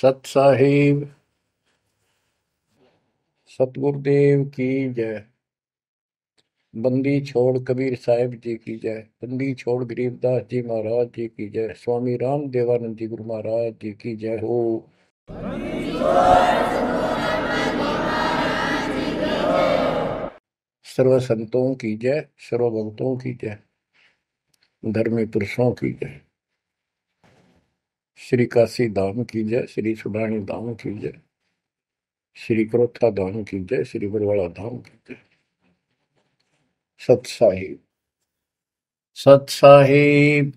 सत साहिब सतगुरुदेव की जय बंदी छोड़ कबीर साहेब जी की जय बंदी छोड़ गरीबदास जी महाराज जी की जय स्वामी राम देवानंद जी गुरु महाराज जी की जय हो सर्व संतों की जय सर्व भक्तों की जय धर्मी पुरुषों की जय श्री काशी धाम की जय श्री सुडानी धाम की जय श्री करोथा धाम की जय श्री बरवाड़ा धाम की जय सतसाही सतसाही सत साहिब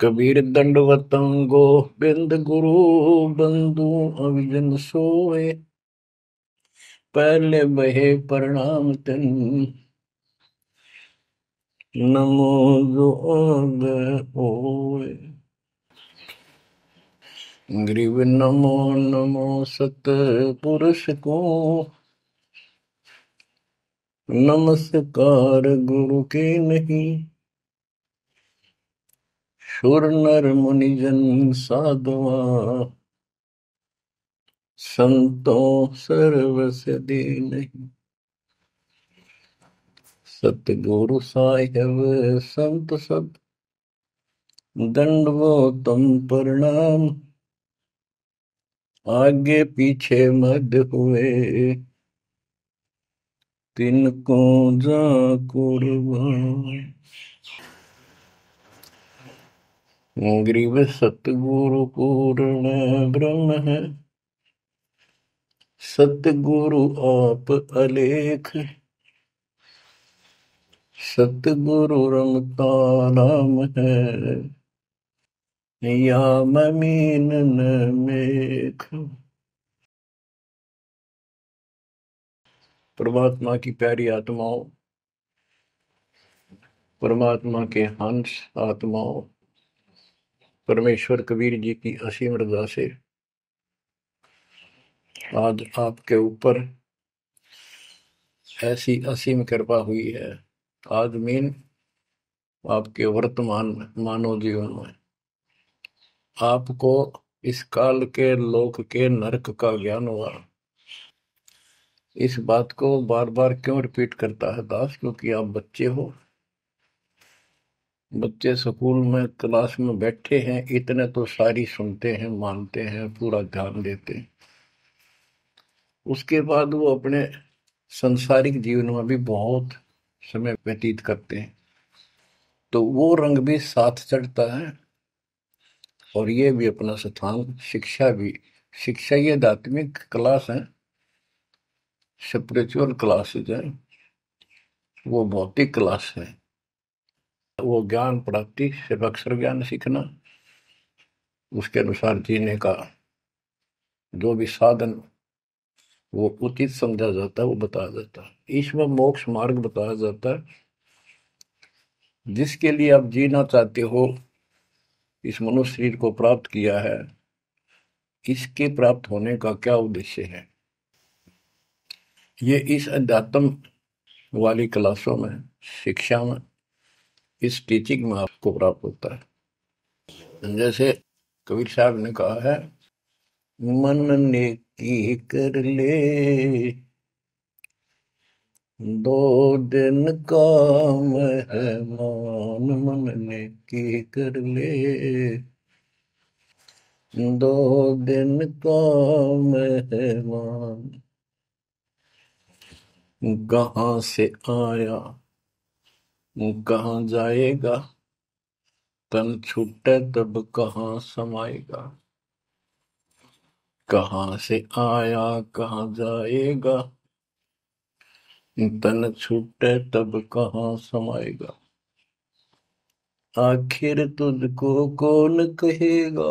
कबीर दंडवतं गोविंद गुरु बंधु अभिजन सोए पहले बहे प्रणाम तन नमो ode ग्रीव नमो नमो सत पुरुष को नमस्कार गुरु के नहीं सुर नर मुनिजन साधुआ संतो सर्वस दे नहीं सतगुरु साहिब संत सत दंडवो तम प्रणाम आगे पीछे मध्य हुए को जा कुर्बान सतगुरु पूर्ण ब्रह्म है सतगुरु आप अलेख है सतगुरु रमता नाम है या ममीन न मेख परमात्मा की प्यारी आत्माओं परमात्मा के हंस आत्माओं परमेश्वर कबीर जी की असीम रजा से आज आपके ऊपर ऐसी असीम कृपा हुई है आदमीन आपके वर्तमान में मानव जीवन में आपको इस काल के लोक के नरक का ज्ञान हुआ इस बात को बार बार क्यों रिपीट करता है दास क्योंकि आप बच्चे हो बच्चे स्कूल में क्लास में बैठे हैं इतने तो सारी सुनते हैं मानते हैं पूरा ध्यान देते हैं उसके बाद वो अपने संसारिक जीवन में भी बहुत समय व्यतीत करते हैं तो वो रंग भी साथ चढ़ता है और ये भी अपना स्थान शिक्षा भी शिक्षा ये दात्मिक क्लास है स्पिरिचुअल क्लासेज है वो भौतिक क्लास है वो ज्ञान प्राप्ति सिर्फ अक्षर ज्ञान सीखना उसके अनुसार जीने का जो भी साधन वो उचित समझा जाता है वो बताया जाता है इसमें मोक्ष मार्ग बताया जाता है जिसके लिए आप जीना चाहते हो इस मनुष्य शरीर को प्राप्त किया है इसके प्राप्त होने का क्या उद्देश्य है ये इस अध्यात्म वाली क्लासों में शिक्षा में इस टीचिंग में आपको प्राप्त होता है जैसे कबीर साहब ने कहा है मन ने की कर ले दो दिन काम है मान मन ने की कर ले दो दिन काम है मान कहा से आया कहा जाएगा तन छूटे तब कहा समाएगा कहाँ से आया कहाँ जाएगा तन छूटे तब कहाँ समाएगा आखिर तुझको कौन कहेगा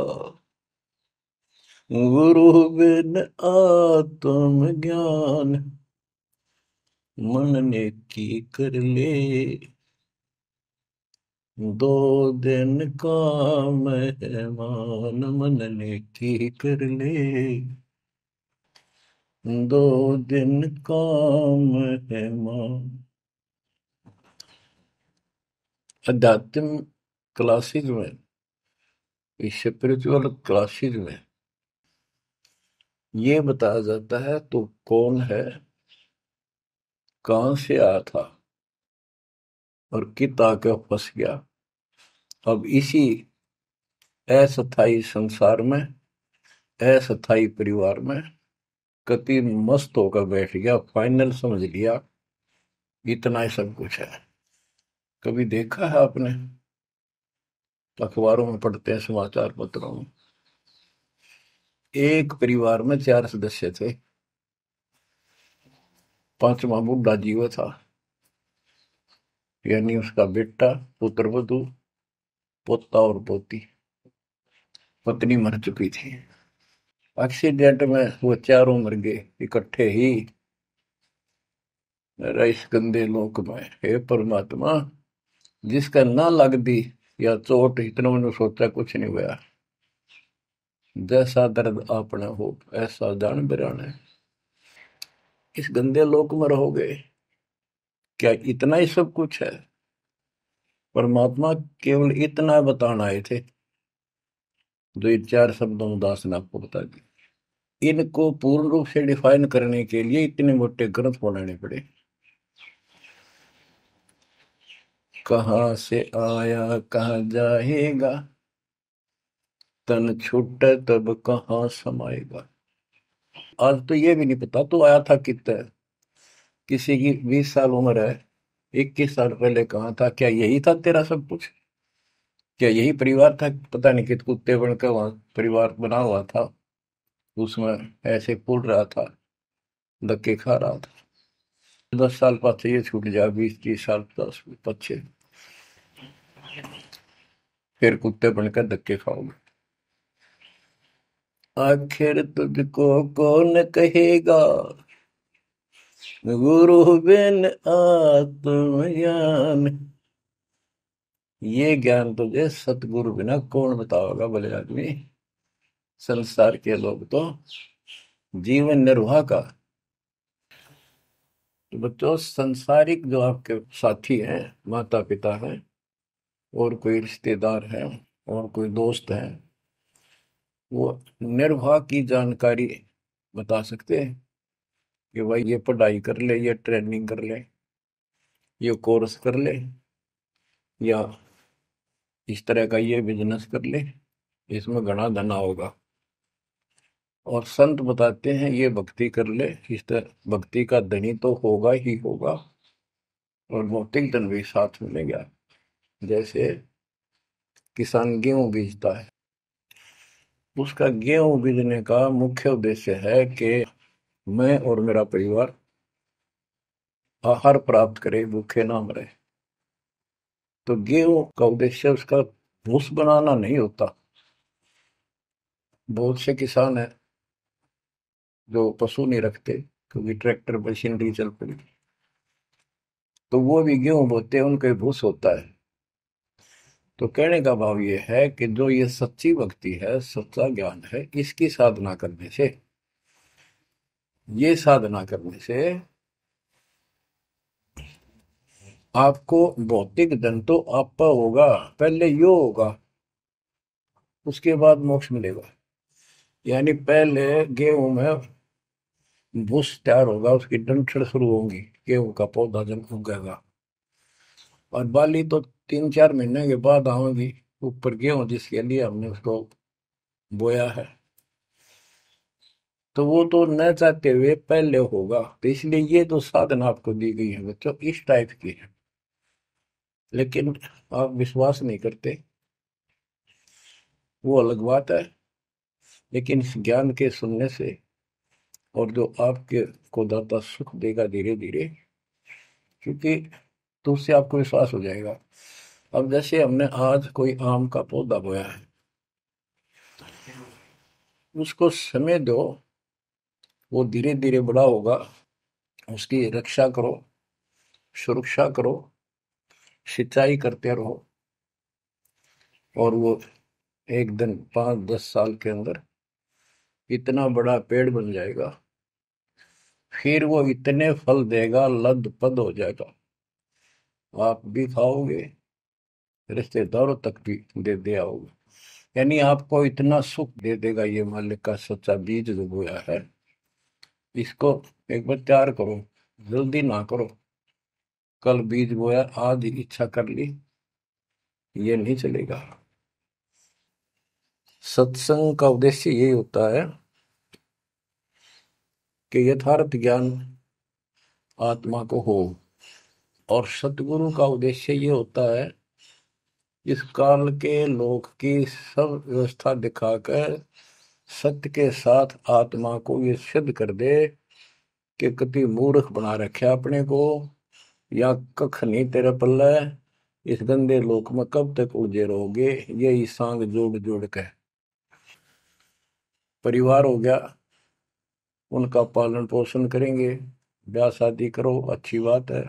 गुरु बिन आत्म ज्ञान मन ने की कर ले दो दिन का मेहमान मन ने की कर ले दो दिन का मेहमान अध्यात्म क्लासेस में स्पिरिचुअल क्लासेज में ये बताया जाता है तो कौन है कहाँ से आया था और कित आकर फंस गया अब इसी अस्थाई संसार में अस्थाई परिवार में कति मस्त होकर बैठ गया फाइनल समझ लिया इतना ही सब कुछ है कभी देखा है आपने अखबारों में पढ़ते हैं समाचार पत्रों में एक परिवार में चार सदस्य थे पांचवा बुढ़ा जीव था यानी उसका बेटा पुत्र पुत्रवधु पोता और पोती पत्नी मर चुकी थी एक्सीडेंट में वो चारों मर गए इकट्ठे ही इस गंदे लोक में हे परमात्मा जिसका ना लग दी या चोट इतना मैंने सोचा कुछ नहीं हुआ जैसा दर्द आपने हो ऐसा जान बिराना इस गंदे लोक में रहोगे क्या इतना ही सब कुछ है परमात्मा केवल इतना बताना आए थे दो चार शब्दों में दास ने आपको बता दी इनको पूर्ण रूप से डिफाइन करने के लिए इतने मोटे ग्रंथ बनाने पड़े कहा से आया कहा जाएगा तन छुट तब कहा समाएगा आज तो ये भी नहीं पता तो आया था कितना किसी की बीस साल उम्र है इक्कीस साल पहले कहाँ था क्या यही था तेरा सब कुछ क्या यही परिवार था पता नहीं कित कुत्ते बन का परिवार बना हुआ था उसमें ऐसे फूल रहा था धक्के खा रहा था दस साल पास ये छूट जा बीस तीस साल दस पच्चीस फिर कुत्ते बनकर धक्के खाओगे आखिर तुझको कौन कहेगा गुरु बिन आत्मज्ञान ये ज्ञान तुझे तो सतगुरु बिना कौन बताओगा भले आदमी संसार के लोग तो जीवन निर्वाह का तो बच्चों संसारिक जो आपके साथी हैं माता पिता हैं और कोई रिश्तेदार हैं और कोई दोस्त हैं वो निर्वाह की जानकारी बता सकते हैं कि भाई ये पढ़ाई कर ले ये ट्रेनिंग कर ले ये कोर्स कर ले या इस तरह का ये बिजनेस कर ले इसमें घना धना होगा और संत बताते हैं ये भक्ति कर ले इस तरह भक्ति का धनी तो होगा ही होगा और भौतिक धन भी साथ मिलेगा जैसे किसान गेहूं बीजता है उसका गेहूं बीजने का मुख्य उद्देश्य है कि मैं और मेरा परिवार आहार प्राप्त करे भूखे ना मरे तो गेहूं का उद्देश्य उसका भूस बनाना नहीं होता बहुत से किसान है जो पशु नहीं रखते क्योंकि ट्रैक्टर मशीनरी चल पड़ी तो वो भी गेहूं बोते हैं भूस होता है तो कहने का भाव ये है कि जो ये सच्ची भक्ति है सच्चा ज्ञान है इसकी साधना करने से ये साधना करने से आपको भौतिक धन तो आपका होगा पहले यो होगा उसके बाद मोक्ष मिलेगा यानी पहले गेहूं में भूस तैयार होगा उसकी डंठल शुरू होगी गेहूं का पौधा जब उगेगा और बाली तो तीन चार महीने के बाद आऊंगी ऊपर गेहूं जिसके लिए हमने उसको बोया है तो वो तो न चाहते हुए पहले होगा तो इसलिए ये जो साधन आपको दी गई है बच्चों इस टाइप की है लेकिन आप विश्वास नहीं करते वो अलग बात है लेकिन इस ज्ञान के सुनने से और जो आपके को दाता सुख देगा धीरे धीरे क्योंकि तो उससे आपको विश्वास हो जाएगा अब जैसे हमने आज कोई आम का पौधा बोया है उसको समय दो वो धीरे धीरे बड़ा होगा उसकी रक्षा करो सुरक्षा करो सिंचाई करते रहो और वो एक दिन पाँच दस साल के अंदर इतना बड़ा पेड़ बन जाएगा फिर वो इतने फल देगा लद पद हो जाएगा आप भी खाओगे रिश्तेदारों तक भी दे दिया होगा यानी आपको इतना सुख दे देगा ये मालिक का सच्चा बीज जो बोया है इसको एक बार तैयार करो जल्दी ना करो कल बीज बोया आज इच्छा कर ली ये नहीं चलेगा सत्संग का उद्देश्य यही होता है कि यथार्थ ज्ञान आत्मा को हो और सतगुरु का उद्देश्य ये होता है इस काल के लोक की सब व्यवस्था दिखाकर सत्य के साथ आत्मा को ये सिद्ध कर दे कि कति मूर्ख बना रखे अपने को या कख नहीं तेरे पल्ले इस गंदे लोक में कब तक उलझे रहोगे यही सांग जोड़ जोड़ के परिवार हो गया उनका पालन पोषण करेंगे ब्याह शादी करो अच्छी बात है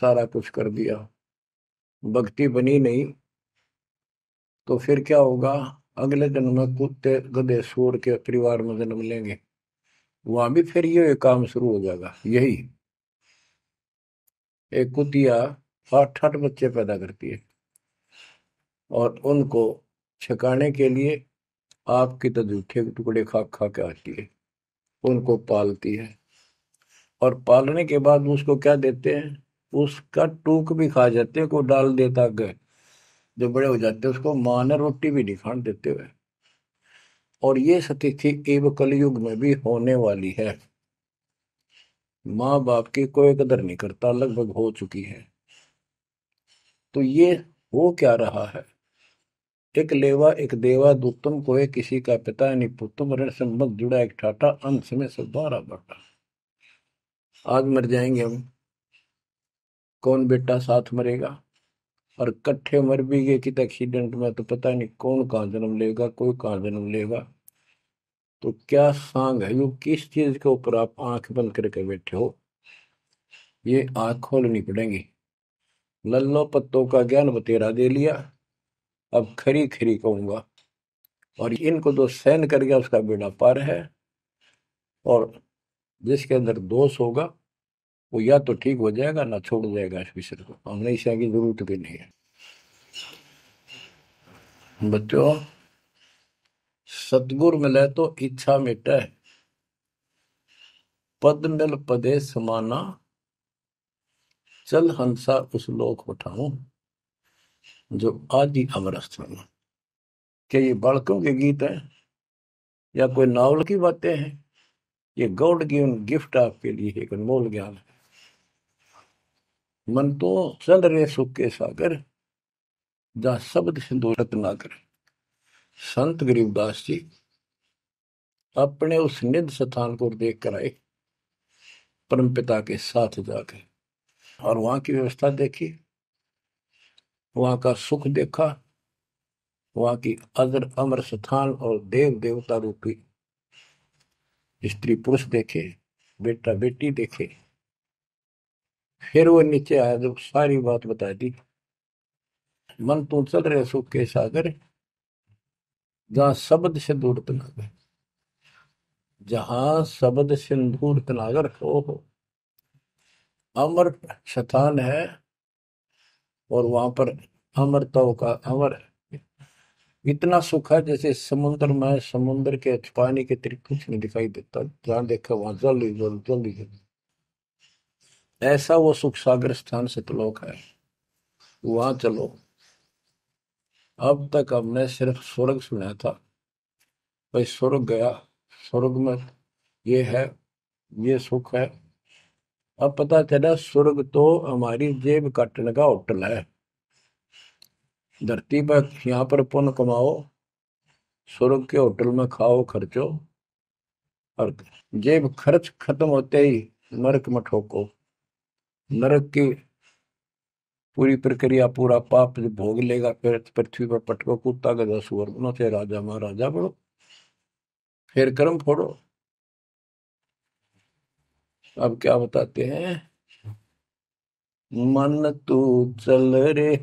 सारा कुछ कर दिया भक्ति बनी नहीं तो फिर क्या होगा अगले दिन में कुत्ते गधे छोड़ के परिवार में जन्म लेंगे वहां भी फिर ये काम शुरू हो जाएगा यही एक कुतिया आठ आठ बच्चे पैदा करती है और उनको छकाने के लिए आपकी तो जूठे टुकड़े खा खा के आती है उनको पालती है और पालने के बाद उसको क्या देते हैं उसका टूक भी खा जाते हैं को डाल देता गए जो बड़े हो जाते हैं उसको मान रोटी भी नहीं खान देते हुए और ये स्थिति एव कलयुग में भी होने वाली है माँ बाप की कोई कदर नहीं करता लगभग हो चुकी है तो ये हो क्या रहा है एक लेवा एक देवा दुत्तम कोय किसी का पिता यानी पुत्तम ऋण संबंध जुड़ा एक ठाटा अंश में सब बारह बटा आज मर जाएंगे हम कौन बेटा साथ मरेगा और कट्ठे मर भी गए कित एक्सीडेंट में तो पता नहीं कौन कहाँ जन्म लेगा कोई कहाँ जन्म लेगा तो क्या सांग है वो किस चीज के ऊपर आप आंख बंद करके बैठे हो ये आंख खोलनी पड़ेगी लल्लो पत्तों का ज्ञान बतेरा दे लिया अब खरी खरी कहूंगा और इनको जो तो सहन कर गया उसका बेड़ा पार है और जिसके अंदर दोष होगा वो या तो ठीक हो जाएगा ना छोड़ जाएगा इस विषय को हमने इस की जरूरत भी नहीं है बच्चों सदगुर मिले तो इच्छा मिटे पद मिल पदे समाना चल हंसा उस लोक उठाऊ जो आदि अमर स्थान क्या ये बालकों के गीत है या कोई नावल की बातें हैं ये गॉड गिवन गिफ्ट आपके लिए एक अनमोल ज्ञान है मन तो चल रहे सुख के सागर जा शब्द सिंदूरत ना कर संत गरीबदास जी अपने उस निध स्थान को देख कर आए परम पिता के साथ जाके और वहां की व्यवस्था देखी वहां का सुख देखा वहां की अदर अमर स्थान और देव देवता रूपी स्त्री पुरुष देखे बेटा बेटी देखे फिर वो नीचे आया तो सारी बात बता दी मन तू तो चल रहे सुख के सागर जहां शब्द सिंदूर तनागर जहां शब्द सिंदूर तनागर हो हो अमर स्थान है और वहां पर अमरताओं का अमर इतना सुख है जैसे समुद्र में समुद्र के पानी के तरीके कुछ नहीं दिखाई देता जहां देखा वहां जल्दी जल्दी जल्दी जल्दी ऐसा वो सुख सागर स्थान सतलोक है वहां चलो अब तक हमने सिर्फ स्वर्ग सुना था भाई स्वर्ग गया स्वर्ग में ये है ये सुख है अब पता चला स्वर्ग तो हमारी जेब काटने का होटल है धरती पर यहाँ पर पुण्य कमाओ स्वर्ग के होटल में खाओ खर्चो और जेब खर्च खत्म होते ही नरक में ठोको नरक की पूरी प्रक्रिया पूरा पाप भोग लेगा फिर पृथ्वी पर पटको कुत्ता गधा सुवर्णों से राजा महाराजा बनो फिर कर्म फोड़ो अब क्या बताते हैं मन तू चल रे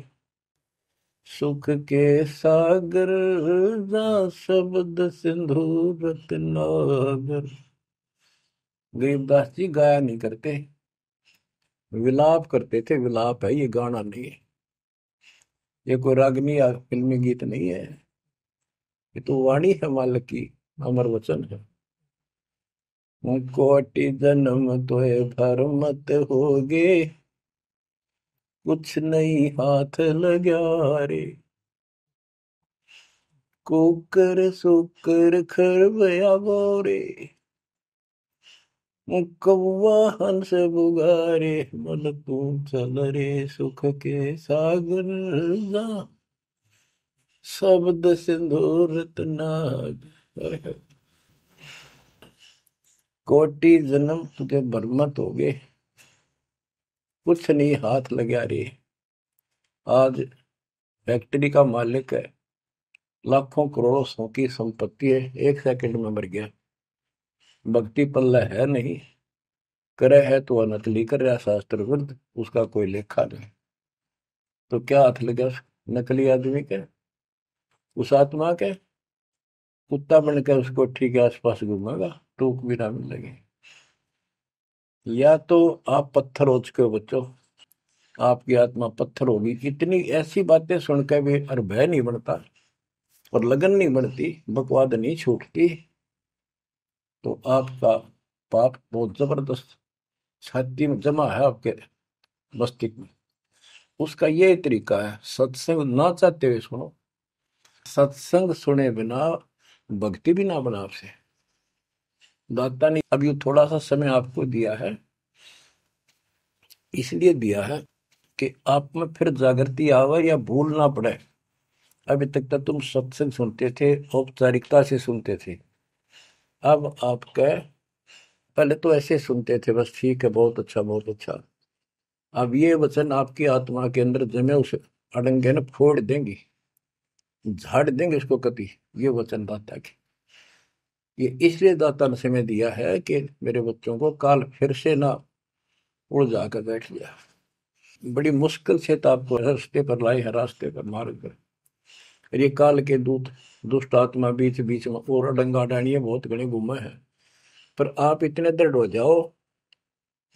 सुख के सागर जा शब्द सिंधु रत्नागर गरीबदास जी गाया नहीं करते विलाप करते थे विलाप है ये गाना नहीं है ये कोई रागनी फिल्मी गीत नहीं है ये तो वाणी है मालक की अमर वचन है कोटि जन्म तो भर मत गे कुछ नहीं हाथ लगा रे कुकर सुकर खर बया बोरे कौवा हंस बुगारे मन तू चल रे सुख के सागर जा शब्द सिंधूर नाग कोटि जन्म तुझे बरमत हो गए कुछ नहीं हाथ लगा रे आज फैक्ट्री का मालिक है लाखों करोड़ों सौ की संपत्ति है एक सेकंड में मर गया भक्ति पल्ला है नहीं करे है तो अनकली कर रहा शास्त्र वृद्ध उसका कोई लेखा नहीं तो क्या हाथ लगे नकली आदमी के उस आत्मा के कुत्ता बनकर उसको ठीक है आसपास घूमेगा टूक भी ना मिलेगी या तो आप पत्थर हो चुके हो बच्चों आपकी आत्मा पत्थर होगी इतनी ऐसी बातें सुनकर भी और भय नहीं बढ़ता और लगन नहीं बढ़ती बकवाद नहीं छूटती तो आपका पाप बहुत जबरदस्त छाती में जमा है आपके मस्तिष्क में उसका ये तरीका है सत्संग ना चाहते हुए सुनो सत्संग सुने बिना भक्ति भी ना बना आपसे दाता ने अभी थोड़ा सा समय आपको दिया है इसलिए दिया है कि आप में फिर जागृति आवे या भूल ना पड़े अभी तक तो तुम सत्संग सुनते थे औपचारिकता से सुनते थे अब आपके पहले तो ऐसे सुनते थे बस ठीक है बहुत अच्छा बहुत अच्छा अब ये वचन आपकी आत्मा के अंदर जमे उसे अड़ंगे ने फोड़ देंगी झाड़ देंगे उसको कति ये वचन दाता के ये इसलिए दाता ने समय दिया है कि मेरे बच्चों को काल फिर से ना उड़ जाकर बैठ गया बड़ी मुश्किल से तो आपको रास्ते पर लाए है रास्ते पर मार्ग पर रे काल के दूत दुष्ट आत्मा बीच बीच में और अडंगा डाणिए बहुत गणे घूमे हैं पर आप इतने दृढ़ हो जाओ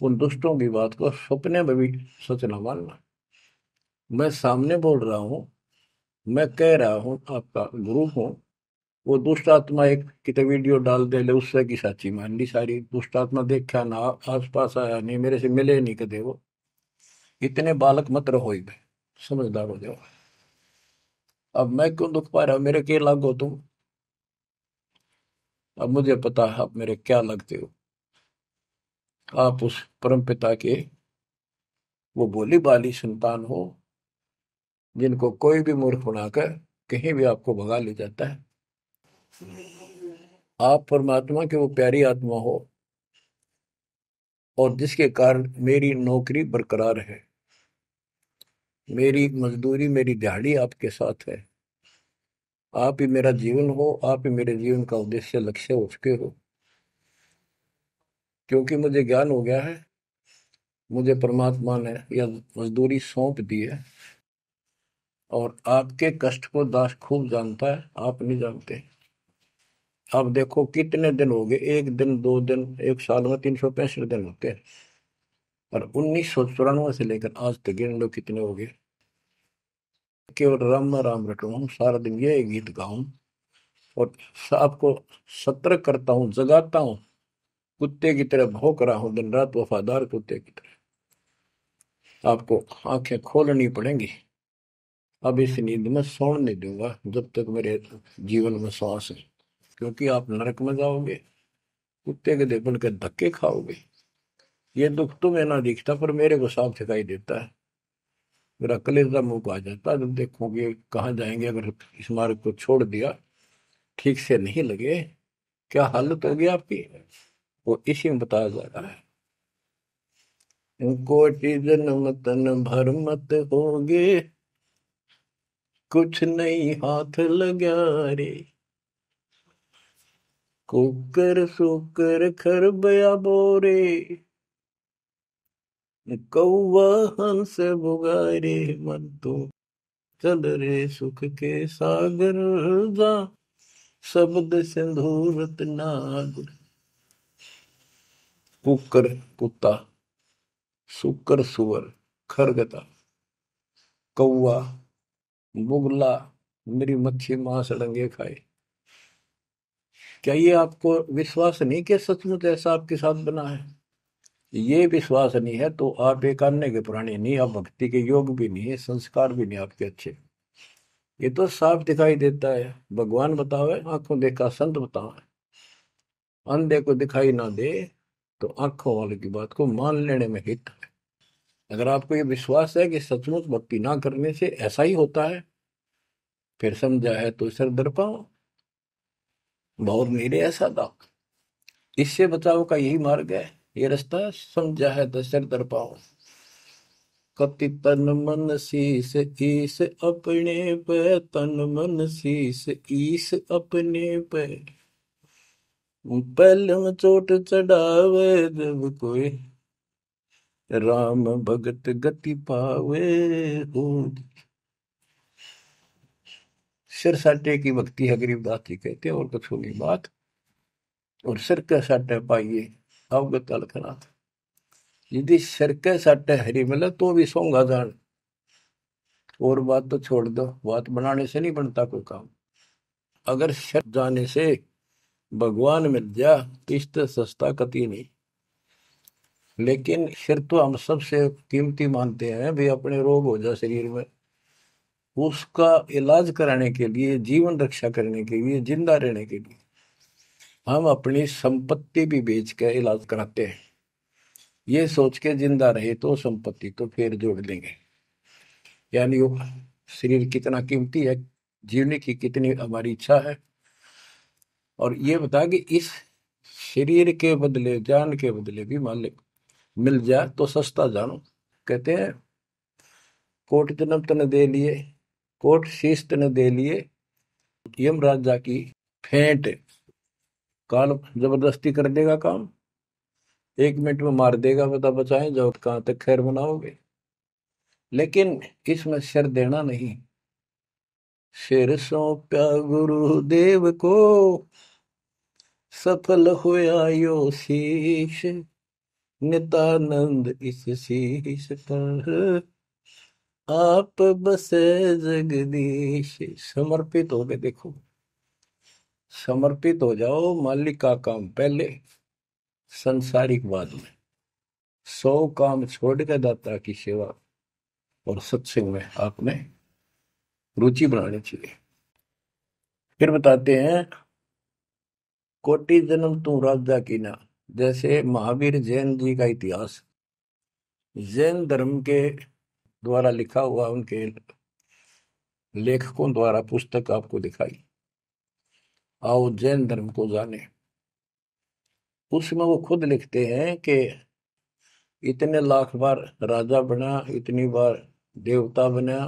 उन दुष्टों की बात को सपने में भी सच न मानना मैं सामने बोल रहा हूँ मैं कह रहा हूँ आपका गुरु हूँ वो दुष्ट आत्मा एक कितने वीडियो डाल दे ले उससे की साची मान ली सारी दुष्ट आत्मा देखा ना आस पास आया नहीं मेरे से मिले नहीं कदे वो इतने बालक मत रहो समझदार हो जाओ अब मैं क्यों दुख पा रहा हूं मेरे के लागो तुम अब मुझे पता है आप मेरे क्या लगते हो आप उस परम पिता के वो बोली बाली संतान हो जिनको कोई भी मूर्ख बनाकर कहीं भी आपको भगा ले जाता है आप परमात्मा के वो प्यारी आत्मा हो और जिसके कारण मेरी नौकरी बरकरार है मेरी मजदूरी मेरी दिहाड़ी आपके साथ है आप ही मेरा जीवन हो आप ही मेरे जीवन का उद्देश्य लक्ष्य उसके हो क्योंकि मुझे ज्ञान हो गया है मुझे परमात्मा ने यह मजदूरी सौंप दी है और आपके कष्ट को दास खूब जानता है आप नहीं जानते आप देखो कितने दिन हो गए एक दिन दो दिन एक साल में तीन सौ पैंसठ दिन होते हैं और उन्नीस सौ चौरानवे से लेकर आज तक गिन लो कितने हो गए केवल राम राम रटू सारा दिन ये गीत गाऊ और आपको सतर्क करता हूँ जगाता हूँ कुत्ते की तरह भोक रहा हूँ दिन रात वफादार कुत्ते की तरह आपको आंखें खोलनी पड़ेंगी अब इस नींद में सोन नहीं दूंगा जब तक मेरे जीवन में सांस है क्योंकि आप नरक में जाओगे कुत्ते के देखने के धक्के खाओगे ये दुख तुम्हें ना दिखता पर मेरे को साफ दिखाई देता है मेरा कलेस का मुंह आ जाता है देखोगे कहाँ जाएंगे अगर इस मार्ग को छोड़ दिया ठीक से नहीं लगे क्या हालत होगी आपकी वो इसी में बताया जा रहा है कोटि जन्म तन भर मत हो गे कुछ नहीं हाथ लगा रे कुकर सुकर खरबया बोरे कौवा हंस बुगारे मन तू तो चल रे सुख के सागर जा शब्द सिंधु नाग कुकर कुत्ता सुकर सुवर खरगता कौवा बुगला मेरी मच्छी मांस डंगे खाए क्या ये आपको विश्वास नहीं कि सचमुच ऐसा आपके साथ बना है ये विश्वास नहीं है तो आप एक अन्य के पुराने नहीं आप भक्ति के योग भी नहीं है संस्कार भी नहीं आपके अच्छे ये तो साफ दिखाई देता है भगवान बतावे आंखों देखा संत बतावे अंधे को दिखाई ना दे तो आंखों वाले की बात को मान लेने में हित है अगर आपको ये विश्वास है कि सचमुच भक्ति ना करने से ऐसा ही होता है फिर समझा है तो सर डर पाओ बहुत मेरे ऐसा था इससे बचाव का यही मार्ग है ये रास्ता समझा है तो सिर दर पाओ कति तन मन शीस ईस अपने पे तन मन शीस ईस अपने पे पहले में चोट चढ़ावे जब कोई राम भगत गति पावे सिर साटे की भक्ति है गरीबदास जी कहते और कुछ नहीं बात और सिर के साटे पाइए अवगत अलखना यदि सिर सट हरी मिले तो भी सोंगा जान और बात तो छोड़ दो बात बनाने से नहीं बनता कोई काम अगर शर्त जाने से भगवान मिल जा तो सस्ता कति नहीं लेकिन सिर तो हम सबसे कीमती मानते हैं भी अपने रोग हो जा शरीर में उसका इलाज कराने के लिए जीवन रक्षा करने के लिए जिंदा रहने के लिए हम अपनी संपत्ति भी बेच कर इलाज कराते हैं ये सोच के जिंदा रहे तो संपत्ति तो फिर जोड़ लेंगे यानी वो शरीर कितना कीमती है जीवने की कितनी हमारी इच्छा है और ये बता कि इस शरीर के बदले जान के बदले भी मालिक मिल जाए तो सस्ता जानो कहते हैं कोट जन्म तन दे लिए कोट शीश तन दे लिए यम राजा की फेंट कान जबरदस्ती कर देगा काम एक मिनट में मार देगा बता बचाए जाओ कहां तक खैर बनाओगे लेकिन इसमें सिर देना नहीं सिर सौंप्या गुरुदेव को सफल होया यो शीश नितानंद इस शीश पर आप बसे जगदीश समर्पित हो गए देखो समर्पित हो जाओ मालिक का काम पहले संसारिक बाद में सौ काम छोड़ के दाता की सेवा और सत्संग में आपने रुचि बनानी चाहिए फिर बताते हैं कोटि जन्म तू राजा की ना जैसे महावीर जैन जी का इतिहास जैन धर्म के द्वारा लिखा हुआ उनके लेखकों द्वारा पुस्तक आपको दिखाई आओ जैन धर्म को जाने उसमें वो खुद लिखते हैं कि इतने लाख बार राजा बना इतनी बार देवता बना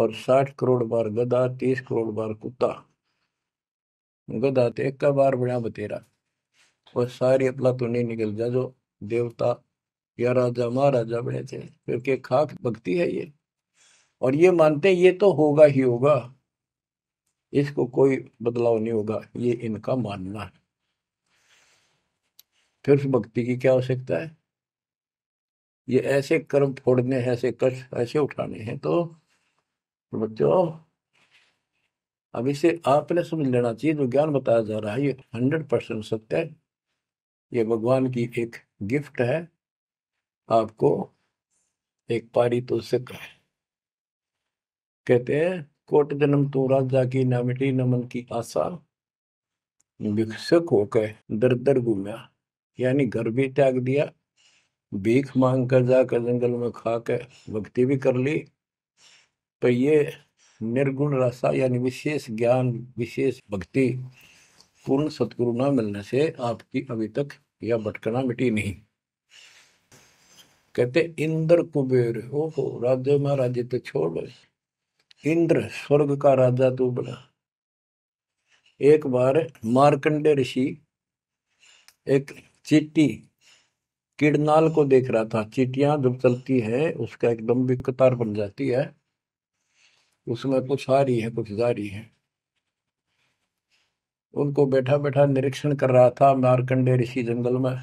और साठ करोड़ बार गधा तीस करोड़ बार कुत्ता गधा तो एक का बार बना बतेरा और सारी अपला तो नहीं निकल जा जो देवता या राजा महाराजा बने थे क्योंकि खाक भक्ति है ये और ये मानते ये तो होगा ही होगा इसको कोई बदलाव नहीं होगा ये इनका मानना है फिर उस भक्ति की क्या आवश्यकता है ये ऐसे कर्म फोड़ने हैं ऐसे कष्ट ऐसे उठाने हैं तो बच्चों अब इसे आपने समझ लेना चाहिए जो ज्ञान बताया जा रहा है ये हंड्रेड परसेंट सत्य है ये भगवान की एक गिफ्ट है आपको एक पारितोषिक है कहते हैं कोट जन्म तो राजा की ना नमन की आशा विकसक होकर दर दर घूमया यानी घर भी त्याग दिया भीख मांग कर जाकर जंगल में खा कर भक्ति भी कर ली तो ये निर्गुण रसा यानी विशेष ज्ञान विशेष भक्ति पूर्ण सतगुरु ना मिलने से आपकी अभी तक यह भटकना मिटी नहीं कहते इंद्र कुबेर ओहो राज्य महाराज तो छोड़ इंद्र स्वर्ग का राजा तू बना एक बार मार्कंडे ऋषि एक चीटी किडनाल को देख रहा था चीटियां जब चलती है उसका एकदम भी कतार बन जाती है उसमें कुछ आ रही है कुछ जा रही है उनको बैठा बैठा निरीक्षण कर रहा था मारकंडे ऋषि जंगल में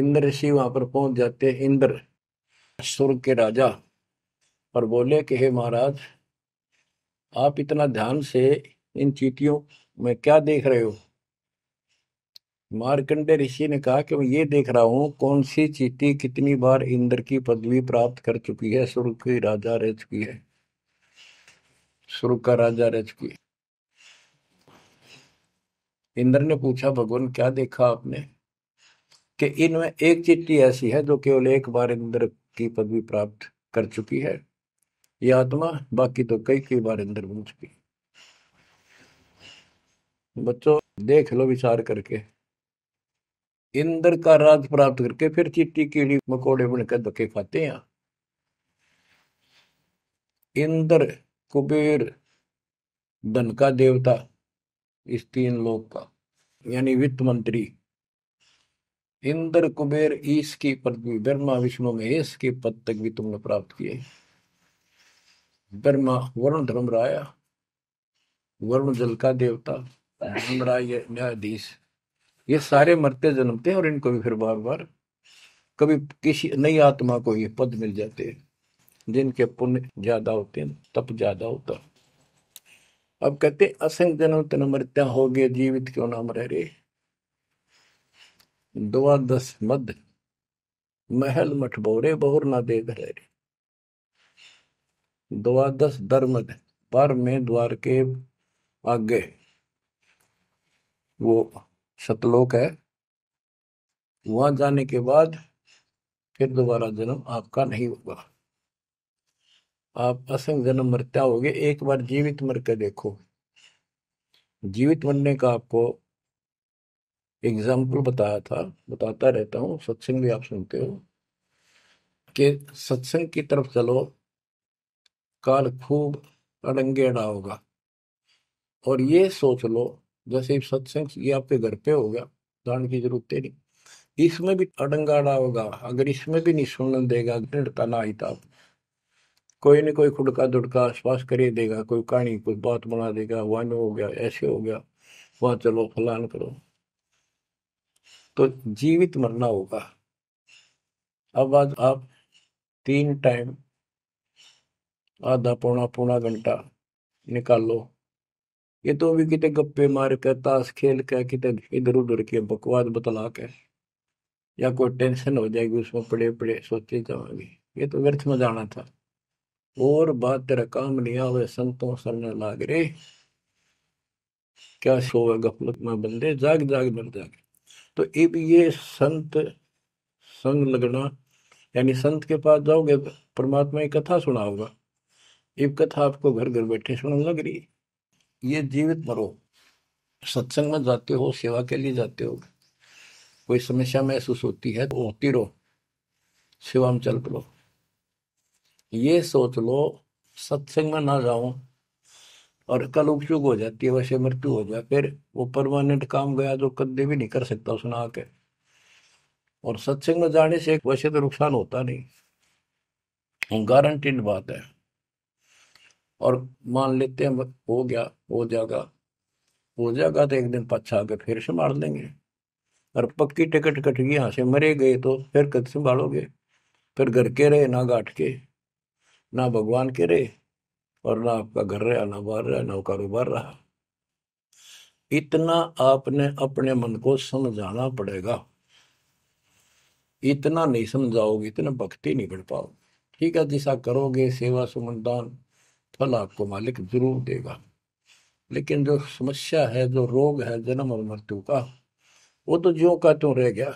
इंद्र ऋषि वहां पर पहुंच जाते इंद्र स्वर्ग के राजा और बोले कि हे महाराज आप इतना ध्यान से इन चीटियों में क्या देख रहे हो मार्कंडे ऋषि ने कहा कि मैं ये देख रहा हूँ कौन सी चीटी कितनी बार इंद्र की पदवी प्राप्त कर चुकी है सुर की राजा रह चुकी है सुर का राजा रह चुकी है इंद्र ने पूछा भगवान क्या देखा आपने कि इनमें एक चिट्ठी ऐसी है जो केवल एक बार इंद्र की पदवी प्राप्त कर चुकी है ये आत्मा बाकी तो कई कई बार अंदर घूम गई बच्चों देख लो विचार करके इंद्र का राज प्राप्त करके फिर चीटी कीड़ी मकोड़े बनकर धक्के खाते हैं इंद्र कुबेर धन का देवता इस तीन लोक का यानी वित्त मंत्री इंद्र कुबेर ईश की पदवी ब्रह्मा विष्णु महेश की पद तक भी तुमने प्राप्त किए ब्रह्मा वरुण धर्मराया वरुण जल का देवता धर्मराय न्यायाधीश ये सारे मरते जन्मते हैं और इनको भी फिर बार बार कभी किसी नई आत्मा को ये पद मिल जाते हैं जिनके पुण्य ज्यादा होते हैं तप ज्यादा होता अब कहते असंख्य जन्म तन मृत्या हो गए जीवित क्यों नाम रह दुआ दस मध महल मठ बोरे बहुर ना दे घर द्वादश धर्म पर में द्वार के आगे वो सतलोक है वहां जाने के बाद फिर दोबारा जन्म आपका नहीं होगा आप असंग जन्म मृत्या गए एक बार जीवित मर के देखो जीवित मरने का आपको एग्जाम्पल बताया था बताता रहता हूँ सत्संग भी आप सुनते हो कि सत्संग की तरफ चलो काल खूब अड़ंगेड़ा होगा और ये सोच लो जैसे सत्संग ये आपके घर पे हो गया दान की जरूरत नहीं इसमें भी अडंगाड़ा होगा अगर इसमें भी नहीं सुन देगा दृढ़ता ना ही ताप कोई ना कोई खुड़का दुड़का आसपास कर देगा कोई कहानी कोई बात बना देगा वन हो गया ऐसे हो गया वहां चलो फलान करो तो जीवित मरना होगा अब आज आप तीन टाइम आधा पौना पौना घंटा निकालो ये तो भी कितने गप्पे मार के ताश खेल के कितने इधर उधर के बकवाद बतला के या कोई टेंशन हो जाएगी उसमें पड़े पड़े सोचे जाओगे ये तो व्यर्थ में जाना था और बात तेरा काम नहीं आवे संतों सरने लाग रे क्या सोवे गफलत में बंदे जाग जाग मर जाग तो अब ये संत संग लगना यानी संत के पास जाओगे परमात्मा की कथा सुनाओगा एक कथा आपको घर घर बैठे सुन लग रही है ये जीवित मरो सत्संग में जाते हो सेवा के लिए जाते हो कोई समस्या महसूस होती है तो होती रहो सेवा में चल पड़ो ये सोच लो सत्संग में ना जाऊं और कल उपचुग हो जाती है वैसे मृत्यु हो जाए फिर वो परमानेंट काम गया जो तो कदे भी नहीं कर सकता उसने आके और सत्संग में जाने से वैसे तो नुकसान होता नहीं गारंटीड बात है और मान लेते हैं हो गया हो जाएगा हो जाएगा तो एक दिन पछा के फिर से मार देंगे और पक्की टिकट कट गई यहाँ से मरे गए तो फिर कद संभालोगे फिर घर के रहे ना गाठ के ना भगवान के रहे और ना आपका घर रहा ना बार रहा ना कारोबार रहा इतना आपने अपने मन को समझाना पड़ेगा इतना नहीं समझाओगे इतना भक्ति नहीं कर पाओगे ठीक है जैसा करोगे सेवा सुमन दान फल आपको मालिक जरूर देगा लेकिन जो समस्या है जो रोग है जन्म और मृत्यु का वो तो ज्यो का त्यों रह गया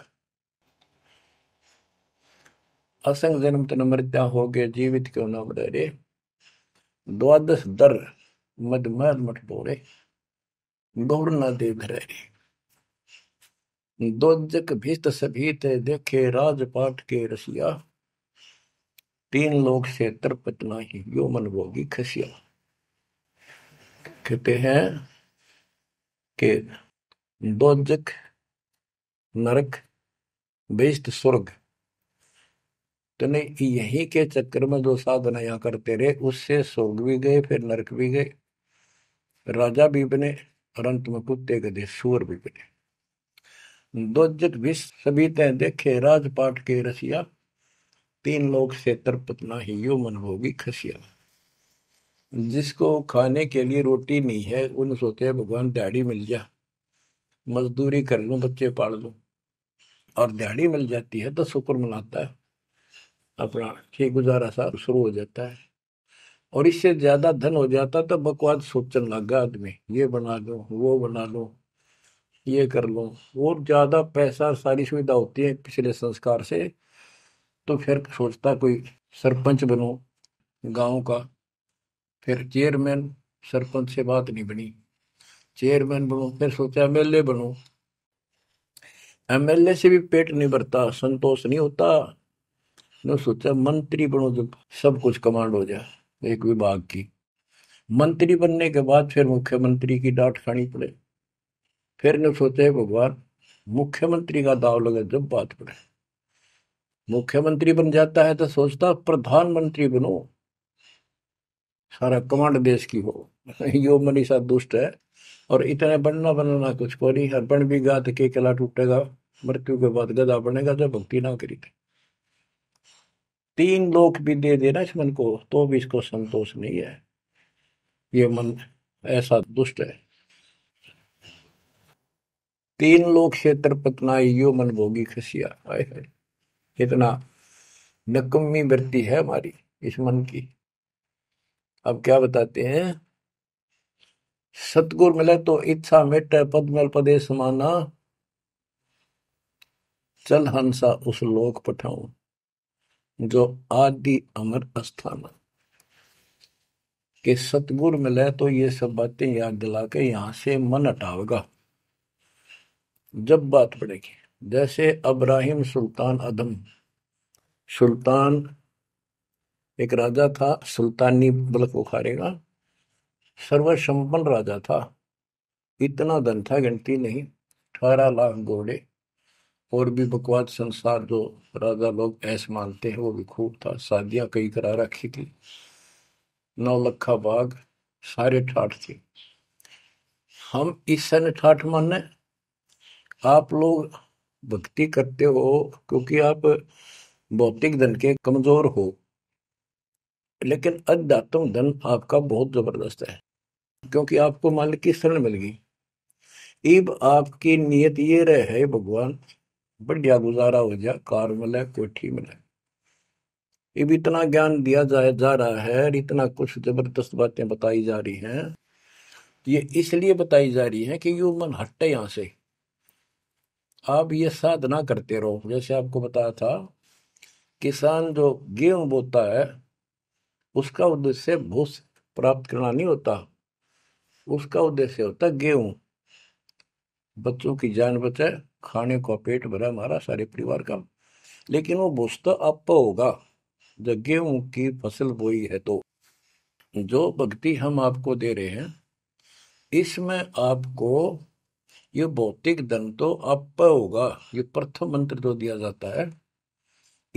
असंग जन्म तन मृत्या हो गए जीवित क्यों न रे द्वादश दर मद मद मठ डोरे गौर न दे देख दो जक भीत सभी देखे राजपाट के रसिया तीन लोग से तृप्त नहीं यो मन भोगी खसिया कहते हैं कि दोजक नरक बेस्ट स्वर्ग तने यही के चक्कर में जो साधना यहाँ करते रहे उससे स्वर्ग भी गए फिर नरक भी गए राजा भी बने और अंत में कुत्ते गधे सूर भी बने दोजक विश्व सभी तय देखे राजपाट के रसिया तीन लोग से तरपतना ही यो मन होगी खसिया जिसको खाने के लिए रोटी नहीं है उन सोते भगवान दिहाड़ी मिल जा मजदूरी कर लूँ बच्चे पाल लूँ और दिहाड़ी मिल जाती है तो शुक्र मनाता है अपना ठीक गुजारा सा शुरू हो जाता है और इससे ज्यादा धन हो जाता तो बकवाद सोचने लगा आदमी ये बना लो वो बना लो ये कर लो और ज्यादा पैसा सारी सुविधा होती है पिछले संस्कार से तो फिर सोचता कोई सरपंच बनो गांव का फिर चेयरमैन सरपंच से बात नहीं बनी चेयरमैन बनो फिर सोचा एमएलए बनो एमएलए से भी पेट नहीं भरता संतोष नहीं होता ने सोचा मंत्री बनो जब सब कुछ कमांड हो जाए एक विभाग की मंत्री बनने के बाद फिर मुख्यमंत्री की डांट खानी पड़े फिर ने सोचा भगवान मुख्यमंत्री का दाव लगे जब बात पड़े मुख्यमंत्री बन जाता है तो सोचता प्रधानमंत्री बनो सारा कमांड देश की हो यो मनीषा दुष्ट है और इतने बनना बनना कुछ को नहीं बन भी तो के कला टूटेगा मृत्यु के बाद गदा बनेगा जब भक्ति ना करी तीन लोक भी दे देना इस मन को तो भी इसको संतोष नहीं है ये मन ऐसा दुष्ट है तीन लोक क्षेत्र पतनाई यो मन भोगी खसिया आए है कितना नकम्मी वृत्ति है हमारी इस मन की अब क्या बताते हैं सतगुर मिले तो इच्छा मिट मल पदे समाना चल हंसा उस लोक पठाऊ जो आदि अमर स्थान के सतगुर मिले तो ये सब बातें याद दिला के यहां से मन हटावेगा जब बात पड़ेगी जैसे अब्राहिम सुल्तान अदम सुल्तान एक राजा था सुल्तानी बल्क बुखारे का सर्वसंपन्न राजा था इतना धन था गिनती नहीं अठारह लाख घोड़े और भी बकवाद संसार जो राजा लोग ऐसे मानते हैं वो भी खूब था शादियां कई करा रखी थी नौ लखा बाग सारे ठाठ थे हम इस सन ठाठ माने आप लोग भक्ति करते हो क्योंकि आप भौतिक धन के कमजोर हो लेकिन अध्यात्म धन आपका बहुत जबरदस्त है क्योंकि आपको मालिक की शरण मिल गई इब आपकी नियत ये रहे भगवान बढ़िया गुजारा हो जा कार मिले कोठी मिले इब इतना ज्ञान दिया जाए जा रहा है और इतना कुछ जबरदस्त बातें बताई जा रही हैं तो ये इसलिए बताई जा रही हैं कि यू मन हटे यहाँ से आप ये साधना करते रहो जैसे आपको बताया था किसान जो गेहूं बोता है उसका उद्देश्य भूस प्राप्त करना नहीं होता उसका उद्देश्य होता है गेहूं बच्चों की जान बचाए खाने को पेट भरा हमारा सारे परिवार का लेकिन वो भूस तो आप तो होगा जब गेहूं की फसल बोई है तो जो भक्ति हम आपको दे रहे हैं इसमें आपको ये भौतिक धन तो आप होगा ये प्रथम मंत्र जो दिया जाता है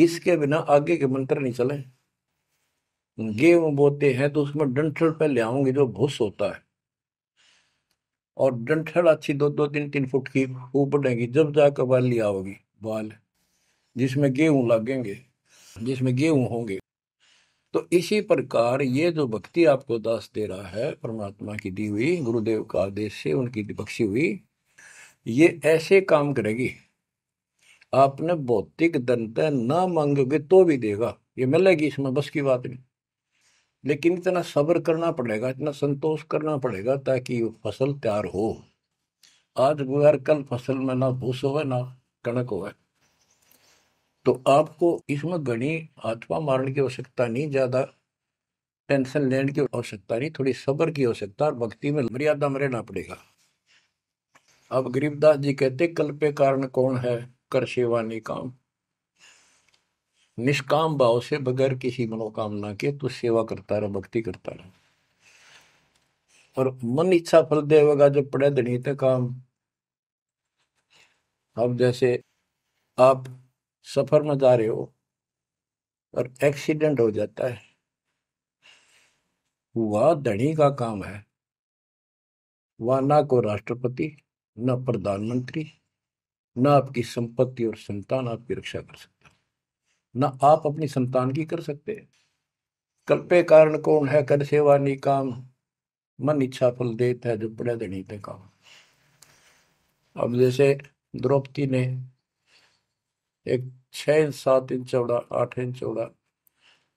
इसके बिना आगे के मंत्र नहीं चले गेहूं बोते हैं तो उसमें डंठल पे ले आऊंगे जो भूस होता है और डंठल अच्छी दो दो तीन तीन फुट की उपड़ेगी जब जाकर वाली आओगी बाल जिसमें गेहूं लगेंगे जिसमें गेहूं होंगे तो इसी प्रकार ये जो भक्ति आपको दास दे रहा है परमात्मा की दी हुई गुरुदेव का आदेश से उनकी बख्शी हुई ये ऐसे काम करेगी आपने भौतिक दंत ना मांगोगे तो भी देगा ये मिलेगी इसमें बस की बात नहीं लेकिन इतना सब्र करना पड़ेगा इतना संतोष करना पड़ेगा ताकि फसल तैयार हो आज गुजार कल फसल में ना भूस हो ना कणक हो तो आपको इसमें घनी आत्मा मारने की आवश्यकता नहीं ज्यादा टेंशन लेने की आवश्यकता नहीं थोड़ी सब्र की आवश्यकता और भक्ति में मर्यादा में रहना पड़ेगा अब गरीबदास जी कहते कल्पे कारण कौन है कर सेवा निकाम निष्काम भाव से बगैर किसी मनोकामना के तू सेवा करता रहे भक्ति करता रहे और मन इच्छा फल देगा जो पड़े धनी तक काम अब जैसे आप सफर में जा रहे हो और एक्सीडेंट हो जाता है वह धनी का काम है वह ना को राष्ट्रपति ना प्रधानमंत्री ना आपकी संपत्ति और संतान आपकी रक्षा कर सकता न आप अपनी संतान की कर सकते कल्पे कारण कौन है कर सेवा नहीं काम मन इच्छा फल देता है जो पड़े देनी थे काम अब जैसे द्रौपदी ने एक छह इंच सात इंच चौड़ा आठ इंच चौड़ा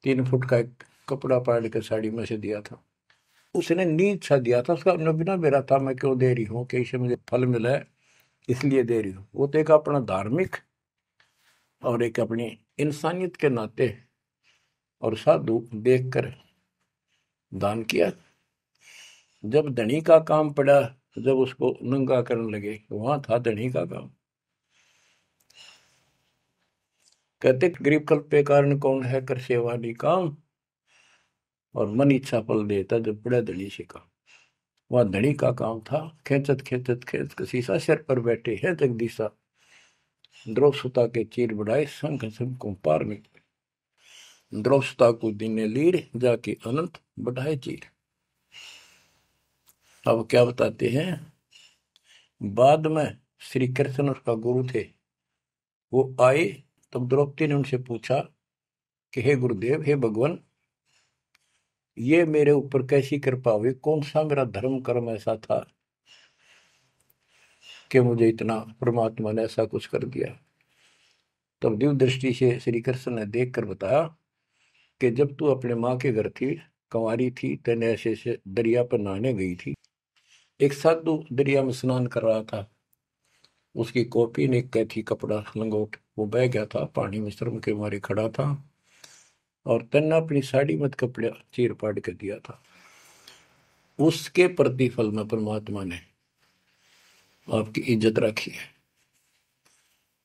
तीन फुट का एक कपड़ा पहन के साड़ी में से दिया था उसने नींद सा दिया था उसका बिना मेरा था मैं क्यों दे रही हूँ कि इसे मुझे फल मिला है इसलिए दे रही हूँ वो तो एक अपना धार्मिक और एक अपनी इंसानियत के नाते और साधु देख कर दान किया जब धनी का काम पड़ा जब उसको नंगा करने लगे वहां था धनी का काम कहते गरीब कल्प के कारण कौन है कर सेवा नहीं काम और मन इच्छा फल देता जब बड़ा धनी शिका वह धनी का काम था खेचत खेचत खेच कसीसा सिर पर बैठे है जगदीशा द्रौप सुता के चीर बढ़ाए शंख शंख पार में सुता को दिने लीर जाके अनंत बढ़ाए चीर अब क्या बताते हैं बाद में श्री कृष्ण उसका गुरु थे वो आए तब द्रौपदी ने उनसे पूछा कि हे गुरुदेव हे भगवान ये मेरे ऊपर कैसी कृपा हुई कौन सा मेरा धर्म कर्म ऐसा था कि मुझे इतना परमात्मा ने ऐसा कुछ कर दिया तब दिव्य दृष्टि से श्री कृष्ण ने देख कर बताया कि जब तू अपने माँ के घर थी कंवारी थी तेने ऐसे ऐसे दरिया पर नहाने गई थी एक साथ तू दरिया में स्नान कर रहा था उसकी कॉपी ने कह थी कपड़ा लंगोट वो बह गया था पानी में शर्म के मारे खड़ा था और तन्ना अपनी साड़ी मत कपड़े चीर पाड़ कर दिया था उसके प्रतिफल में परमात्मा ने आपकी इज्जत रखी है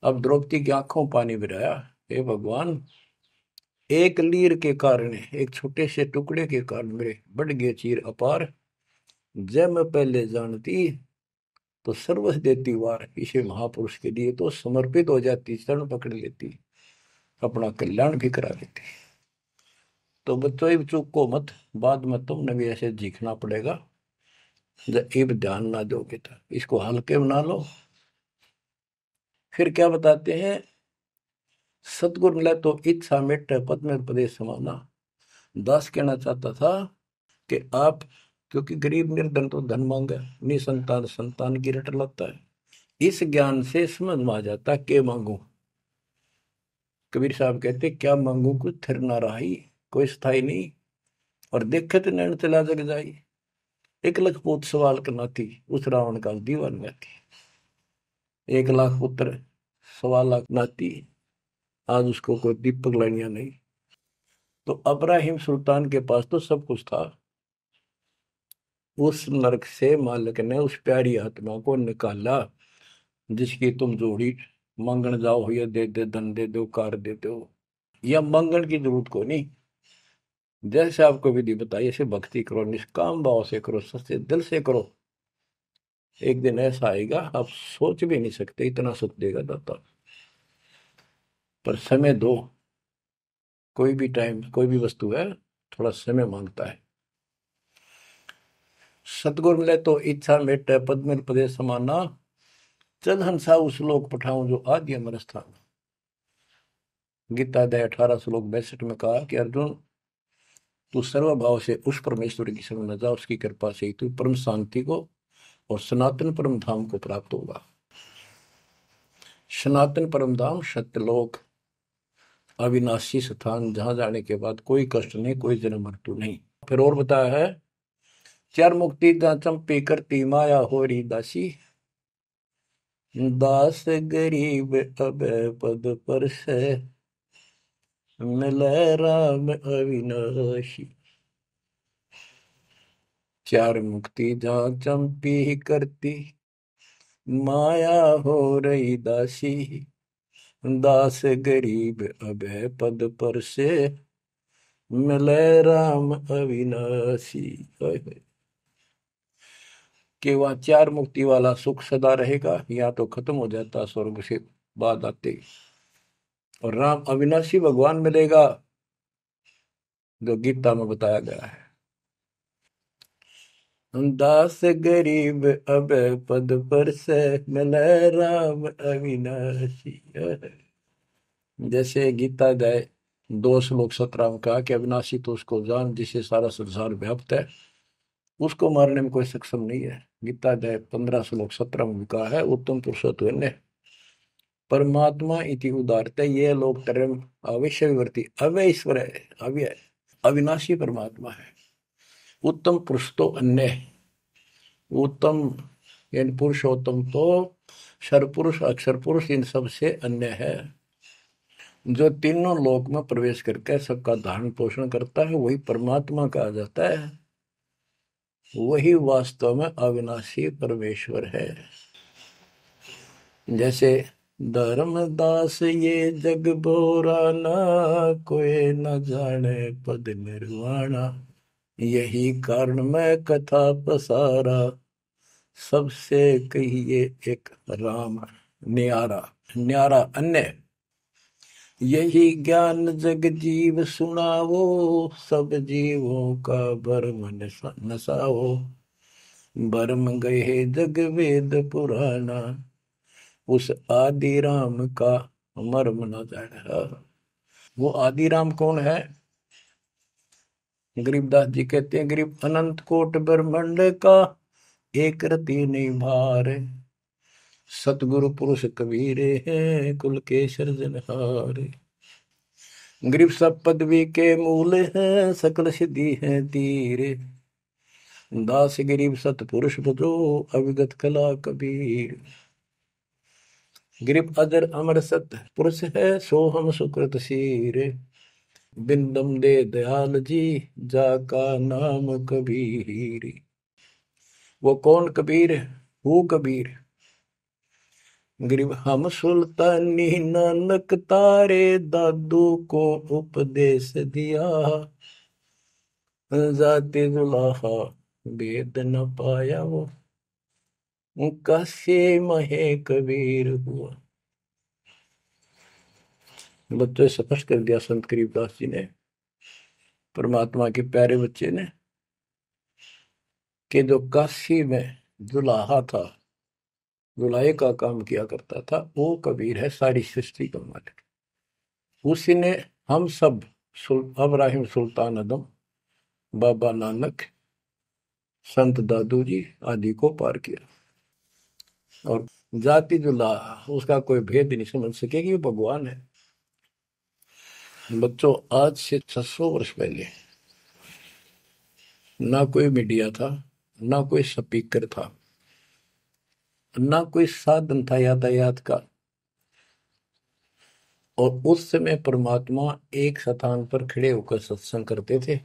अब द्रौपदी की आंखों पानी बिराया हे भगवान एक लीर के कारण एक छोटे से टुकड़े के कारण मेरे बढ़ गए चीर अपार जय मैं पहले जानती तो सर्वस देती वार इसे महापुरुष के लिए तो समर्पित हो जाती चरण पकड़ लेती अपना कल्याण भी करा लेती तो बच्चों इब चुको मत बाद में तुमने भी ऐसे जीखना पड़ेगा इब ध्यान ना दोगे तो इसको हल्के बना लो फिर क्या बताते हैं सतगुर मिले तो इच्छा मिट पद में प्रदेश समाना दास कहना चाहता था कि आप क्योंकि गरीब निर्धन तो धन मांगे नि संतान संतान की रट लगता है इस ज्ञान से समझ में आ जाता के मांगू कबीर साहब कहते क्या मांगू कुछ थिर ना रही कोई स्थाई नहीं और देखे तो नैन तिला जग जाई एक लख पूत सवाल करनाती उस रावण का दीवान गाती एक लाख पुत्र सवाल लाख नाती आज उसको कोई दीपक लानिया नहीं तो अब्राहिम सुल्तान के पास तो सब कुछ था उस नरक से मालिक ने उस प्यारी आत्मा को निकाला जिसकी तुम जोड़ी मंगन जाओ या दे दे धन दे दो कार दे दो या मंगन की जरूरत को नहीं जैसे आपको विधि बताई ऐसे भक्ति करो निष्काम भाव से करो सस्ते दिल से करो एक दिन ऐसा आएगा आप सोच भी नहीं सकते इतना सुख देगा दाता पर समय दो कोई भी टाइम कोई भी वस्तु है थोड़ा समय मांगता है सतगुर मिले तो इच्छा मेट पद्म प्रदेश समाना चल हंसा उस लोक पठाऊ जो आदि अमर स्थान गीता दया अठारह श्लोक बैसठ में कहा कि अर्जुन तू तो सर्वभाव से उस परमेश्वर की शरण जा उसकी कृपा से ही तू तो परम शांति को और सनातन परम धाम को प्राप्त होगा सनातन परम धाम सत्यलोक अविनाशी स्थान जहां जाने के बाद कोई कष्ट नहीं कोई जन्म मृत्यु नहीं फिर और बताया है चर मुक्ति दाचम पीकर तीमाया हो रही दासी दास गरीब अब पद पर से मिले राम अविनाशी चार मुक्ति जा चंपी करती माया हो रही दासी दास गरीब अभय पद पर से मिले राम अविनाशी के वह चार मुक्ति वाला सुख सदा रहेगा या तो खत्म हो जाता स्वर्ग से बाद आते और राम अविनाशी भगवान मिलेगा जो गीता में बताया गया है दास गरीब अब पद पर से मिले राम अविनाशी जैसे गीता जय दो श्लोक सत्रह में कहा कि अविनाशी तो उसको जान जिसे सारा संसार व्याप्त है उसको मारने में कोई सक्षम नहीं है गीता जय पंद्रह श्लोक सत्रह में कहा है उत्तम पुरुषोत्तम ने परमात्मा इति उदारते ये लोग कर्म अवश्य विवर्ती अव्य ईश्वर है अव्य अविनाशी परमात्मा है उत्तम पुरुष तो अन्य उत्तम यानी पुरुषोत्तम तो पुरुष अक्षर पुरुष इन सबसे अन्य है जो तीनों लोक में प्रवेश करके सबका धारण पोषण करता है वही परमात्मा कहा जाता है वही वास्तव में अविनाशी परमेश्वर है जैसे धर्मदास ये जग बोरा ना कोई न जाने पद निर्वाणा यही कारण मैं कथा पसारा सबसे कहिए एक राम न्यारा न्यारा अन्य यही ज्ञान जग जीव सुनावो सब जीवों का भरम नसाओ भरम गए जग वेद पुराना उस आदि राम का मर्म न जाना वो आदि राम कौन है गरीबदास जी कहते हैं गरीब अनंत कोट ब्रह्मंड का एक रति नहीं भार सतगुरु पुरुष कबीर है कुल के सृजनहार गरीब सब पदवी के मूल है सकल सिद्धि है तीर दास गरीब सतपुरुष बजो अविगत कला कबीर ग्रिप अदर अमर सत पुरुष है सोहम सुकृत शीर बिंदम दे दयाल जी जाका नाम कबीर वो कौन कबीर हु कबीर गिर हम सुल्तानी नानक तारे दादू को उपदेश दिया जाते दुलाहा वेद न पाया वो मुकासे महे कबीर हुआ बच्चे स्पष्ट कर दिया संत करीबदास जी ने परमात्मा के प्यारे बच्चे ने कि जो काशी में दुलाहा था दुलाहे का काम किया करता था वो कबीर है सारी सृष्टि का मालिक उसी ने हम सब सुल अब्राहिम सुल्तान अदम बाबा नानक संत दादू जी आदि को पार किया और जाति जो ला उसका कोई भेद नहीं समझ सके कि वो भगवान है बच्चों आज से 600 वर्ष पहले ना कोई मीडिया था ना कोई स्पीकर था ना कोई साधन था यातायात का और उस समय परमात्मा एक स्थान पर खड़े होकर सत्संग करते थे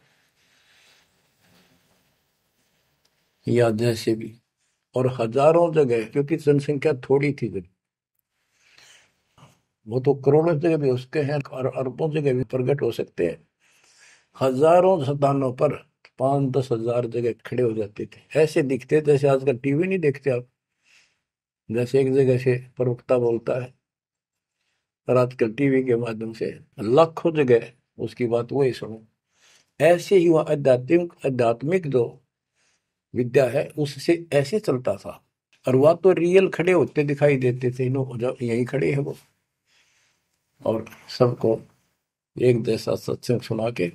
या जैसे भी और हजारों जगह क्योंकि जनसंख्या थोड़ी थी जब वो तो करोड़ों जगह भी उसके हैं और अरबों जगह भी प्रकट हो सकते हैं हजारों स्थानों पर पांच दस हजार जगह खड़े हो जाते थे ऐसे दिखते जैसे आजकल टीवी नहीं देखते आप जैसे एक जगह से प्रवक्ता बोलता है और आजकल टीवी के माध्यम से लाखों जगह उसकी बात वही सुनो ऐसे ही वह आध्यात्मिक आध्यात्मिक जो विद्या है उससे ऐसे चलता था और वह तो रियल खड़े होते दिखाई देते थे इन यही खड़े हैं वो और सबको एक जैसा सत्संग सुना के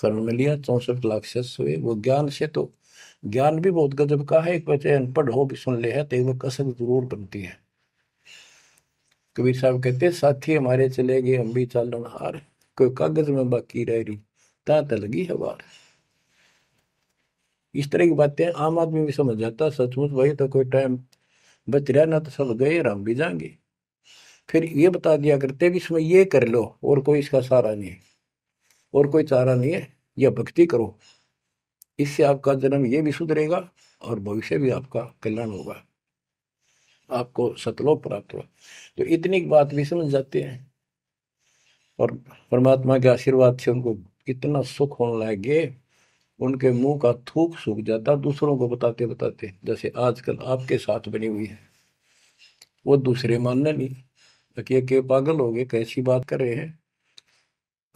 शरण में लिया चौसठ लाख शिष्य हुए वो ज्ञान से तो ज्ञान भी बहुत गजब का है एक बच्चे अनपढ़ हो भी सुन ले है तो वो कसक जरूर बनती है कबीर साहब कहते साथी हमारे चले गए हम भी चालन हार कोई कागज में बाकी रह रही ता लगी है वार इस तरह की बातें आम आदमी भी समझ जाता सचमुच वही तो कोई टाइम बच रहा ना तो सब गए राम भी जाएंगे फिर ये बता दिया करते कि इसमें ये कर लो और कोई इसका सहारा नहीं है और कोई चारा नहीं है यह भक्ति करो इससे आपका जन्म ये भी सुधरेगा और भविष्य भी आपका कल्याण होगा आपको सतलोक प्राप्त होगा तो इतनी बात भी समझ जाते हैं और परमात्मा के आशीर्वाद से उनको कितना सुख होने लगे उनके मुंह का थूक सूख जाता दूसरों को बताते बताते जैसे आजकल आपके साथ बनी हुई है वो दूसरे मानने नहीं तो के पागल हो गए कैसी बात कर रहे हैं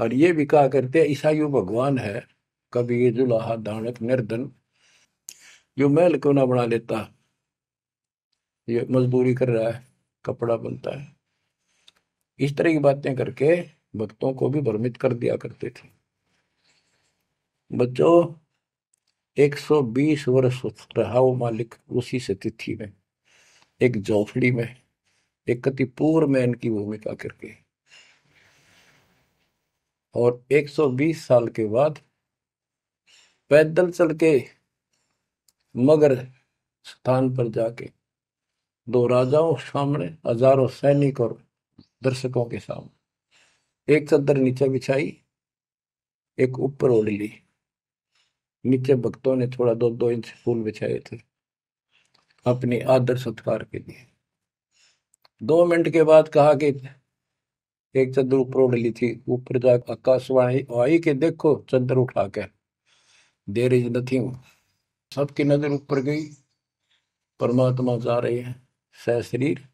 और ये भी कहा करते हैं ईसाइयों भगवान है कभी जुलाहा दानक निर्धन जो मैल क्यों ना बना लेता ये मजबूरी कर रहा है कपड़ा बनता है इस तरह की बातें करके भक्तों को भी भ्रमित कर दिया करते थे बच्चों 120 वर्ष रहा वो मालिक उसी से तिथि में एक जोफड़ी में एक कतिपूर में इनकी भूमिका करके और 120 साल के बाद पैदल चल के मगर स्थान पर जाके दो राजाओं सामने हजारों सैनिक और दर्शकों के सामने एक चद्दर नीचे बिछाई एक ऊपर ओढ़ ली नीचे भक्तों ने थोड़ा दो दो इंच फूल बिछाए थे अपने आदर सत्कार के लिए दो मिनट के बाद कहा कि एक चंद्र ऊपर उड़ ली थी ऊपर जा आकाशवाणी आई के देखो चंद्र उठा के देर इज नथिंग सबकी नजर ऊपर गई परमात्मा जा रहे हैं सह शरीर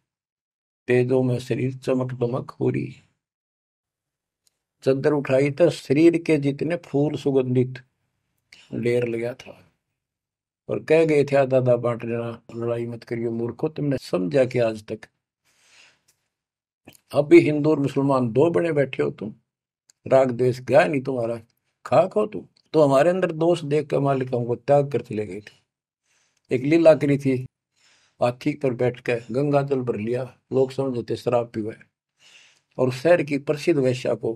तेजो में शरीर चमक दमक हो रही चंद्र उठाई तो शरीर के जितने फूल सुगंधित लेर लिया था और कह गए थे दादा बांट लेना लड़ाई मत करियो मूर्खो तुमने समझा कि आज तक अब भी हिंदू और मुसलमान दो बने बैठे हो तुम राग देश गया नहीं तुम्हारा खाक हो तुम तो हमारे अंदर दोष देख कर मालिक हमको त्याग कर चले गए थे एक लीला करी थी हाथी पर बैठ कर गंगा जल भर लिया लोग समझते शराब पी हुए और शहर की प्रसिद्ध वैश्या को